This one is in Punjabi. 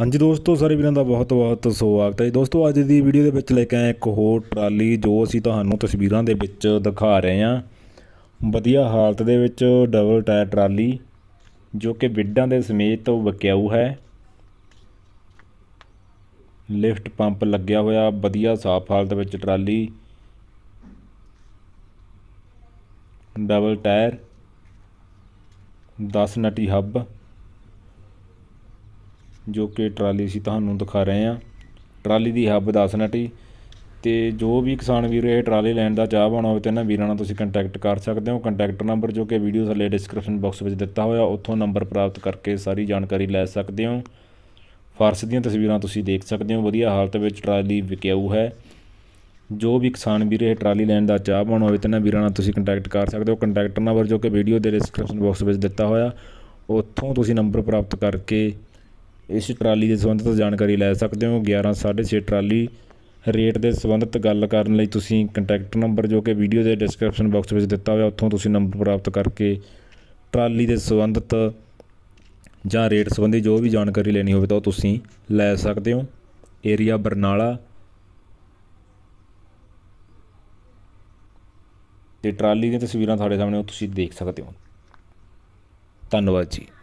ਹਾਂਜੀ ਦੋਸਤੋ ਸਾਰੇ ਵੀਰਾਂ ਦਾ ਬਹੁਤ-ਬਹੁਤ ਸਵਾਗਤ ਹੈ ਦੋਸਤੋ ਅੱਜ ਦੀ ਵੀਡੀਓ ਦੇ ਵਿੱਚ ਲੈ ਕੇ ਆਇਆ ਇੱਕ ਹੋਰ ਟਰਾਲੀ ਜੋ ਅਸੀਂ ਤੁਹਾਨੂੰ ਤਸਵੀਰਾਂ ਦੇ ਵਿੱਚ ਦਿਖਾ ਰਹੇ ਹਾਂ ਵਧੀਆ ਹਾਲਤ ਦੇ ਵਿੱਚ ਡਬਲ ਟਾਇਰ ਟਰਾਲੀ ਜੋ ਕਿ ਵਿੱਡਾਂ ਦੇ ਸਮੇਤ ਵਕਿਆਊ ਹੈ ਲਿਫਟ ਪੰਪ ਲੱਗਿਆ ਹੋਇਆ ਵਧੀਆ ਸਾਫ਼ ਹਾਲਤ ਵਿੱਚ ਟਰਾਲੀ ਡਬਲ ਟਾਇਰ 10 ਨਟੀ ਹੱਬ ਜੋ ਕਿ ਟਰਾਲੀ ਸੀ ਤੁਹਾਨੂੰ ਦਿਖਾ ਰਹੇ ਆ ਟਰਾਲੀ ਦੀ ਹੱਬ 10 ਨਟੀ ਤੇ ਜੋ ਵੀ ਕਿਸਾਨ ਵੀਰ ਇਹ ਟਰਾਲੀ ਲੈਣ ਦਾ ਚਾਹ ਚਾਹਵਾਨ ਹੋਵੇ ਤੇ ਇਹਨਾਂ ਵੀਰਾਂ ਨਾਲ ਤੁਸੀਂ ਕੰਟੈਕਟ ਕਰ ਸਕਦੇ ਹੋ ਕੰਟੈਕਟ ਨੰਬਰ ਜੋ ਕਿ ਵੀਡੀਓ ਥੱਲੇ ਡਿਸਕ੍ਰਿਪਸ਼ਨ ਬਾਕਸ ਵਿੱਚ ਦਿੱਤਾ ਹੋਇਆ ਉੱਥੋਂ ਨੰਬਰ ਪ੍ਰਾਪਤ ਕਰਕੇ ਸਾਰੀ ਜਾਣਕਾਰੀ ਲੈ ਸਕਦੇ ਹੋ ਫਰਸ਼ ਦੀਆਂ ਤਸਵੀਰਾਂ ਤੁਸੀਂ ਦੇਖ ਸਕਦੇ ਹੋ ਵਧੀਆ ਹਾਲਤ ਵਿੱਚ ਟਰਾਲੀ ਵਿਕਿਆਊ ਹੈ ਜੋ ਵੀ ਕਿਸਾਨ ਵੀਰ ਇਹ ਟਰਾਲੀ ਲੈਣ ਦਾ ਚਾਹ ਚਾਹਵਾਨ ਹੋਵੇ ਤੇ ਇਹਨਾਂ ਵੀਰਾਂ ਨਾਲ ਤੁਸੀਂ ਕੰਟੈਕਟ ਕਰ ਸਕਦੇ ਹੋ ਕੰਟੈਕਟ ਨੰਬਰ ਜੋ ਕਿ ਵੀਡੀਓ ਦੇ ਡਿਸਕ੍ਰਿਪਸ਼ਨ ਬਾਕਸ ਵਿੱਚ ਦਿੱਤਾ ਹੋਇਆ ਉੱਥੋਂ ਤੁਸੀਂ ਨੰਬਰ ਪ੍ਰਾਪਤ ਕਰਕੇ ਇਸ ਟਰਾਲੀ ਦੇ ਸੰਬੰਧਿਤ ਜਾਣਕਾਰੀ ਲੈ ਸਕਦੇ ਹੋ 11.5 ਟਰਾਲੀ ਰੇਟ ਦੇ ਸੰਬੰਧਿਤ ਗੱਲ ਕਰਨ ਲਈ ਤੁਸੀਂ ਕੰਟੈਕਟ ਨੰਬਰ ਜੋ ਕਿ ਵੀਡੀਓ ਦੇ ਡਿਸਕ੍ਰਿਪਸ਼ਨ ਬਾਕਸ ਵਿੱਚ ਦਿੱਤਾ ਹੋਇਆ ਉੱਥੋਂ ਤੁਸੀਂ ਨੰਬਰ ਪ੍ਰਾਪਤ ਕਰਕੇ ਟਰਾਲੀ ਦੇ ਸੰਬੰਧਿਤ ਜਾਂ ਰੇਟ ਸੰਬੰਧੀ ਜੋ ਵੀ ਜਾਣਕਾਰੀ ਲੈਣੀ ਹੋਵੇ ਤਾਂ ਉਹ ਤੁਸੀਂ ਲੈ ਸਕਦੇ ਹੋ ਏਰੀਆ ਬਰਨਾਲਾ ਤੇ ਟਰਾਲੀ ਦੀਆਂ ਤਸਵੀਰਾਂ ਤੁਹਾਡੇ ਸਾਹਮਣੇ ਉਹ ਤੁਸੀਂ ਦੇਖ ਸਕਦੇ ਹੋ ਧੰਨਵਾਦ ਜੀ